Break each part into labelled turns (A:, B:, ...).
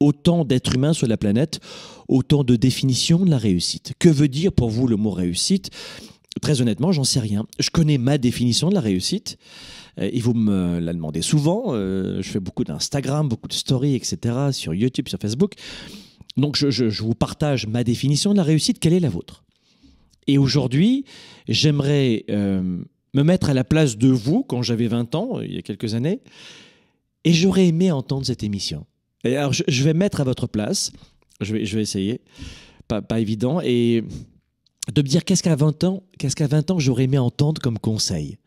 A: autant d'êtres humains sur la planète, autant de définitions de la réussite. Que veut dire pour vous le mot réussite Très honnêtement, j'en sais rien. Je connais ma définition de la réussite. Euh, et vous me la demandez souvent. Euh, je fais beaucoup d'Instagram, beaucoup de stories, etc. Sur YouTube, sur Facebook. Donc je, vous partage ma définition de la réussite. Quelle est la vôtre Et aujourd'hui, j'aimerais euh, me mettre à la place de vous quand j'avais 20 ans, il y a quelques années. Et j'aurais aimé entendre cette émission je, vais mettre à votre place. Je vais, essayer. Pas, évident. Et de me dire qu'est-ce qu'à 20 ans, qu'est-ce qu'à 20 ans j'aurais aimé entendre comme conseil.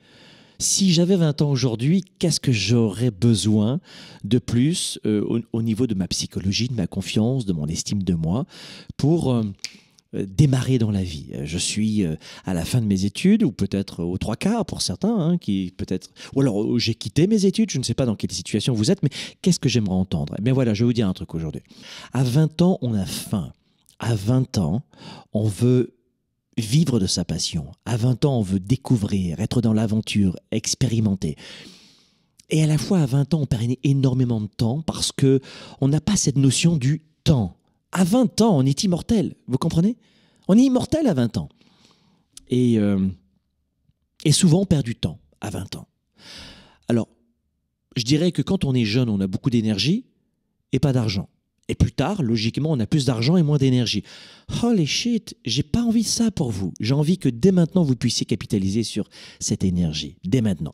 A: Si j'avais 20 ans aujourd'hui, qu'est-ce que j'aurais besoin de plus euh, au, niveau de ma psychologie, de ma confiance, de mon estime de moi pour euh, euh, démarrer dans la vie. Euh, je suis euh, à la fin de mes études, ou peut-être aux trois quarts pour certains, hein, qui peut-être, ou alors j'ai quitté mes études, je ne sais pas dans quelle situation vous êtes, mais qu'est-ce que j'aimerais entendre mais eh voilà, je vais vous dire un truc aujourd'hui. À 20 ans, on a faim. À 20 ans, on veut vivre de sa passion. À 20 ans, on veut découvrir, être dans l'aventure, expérimenter. Et à la fois, à 20 ans, on perd énormément de temps parce que on n'a pas cette notion du temps à 20 ans, on est immortel, vous comprenez On est immortel à 20 ans. Et, euh, et souvent, on perd du temps à 20 ans. Alors, je dirais que quand on est jeune, on a beaucoup d'énergie et pas d'argent. Et plus tard, logiquement, on a plus d'argent et moins d'énergie. Holy shit, j'ai pas envie de ça pour vous. J'ai envie que dès maintenant, vous puissiez capitaliser sur cette énergie. Dès maintenant.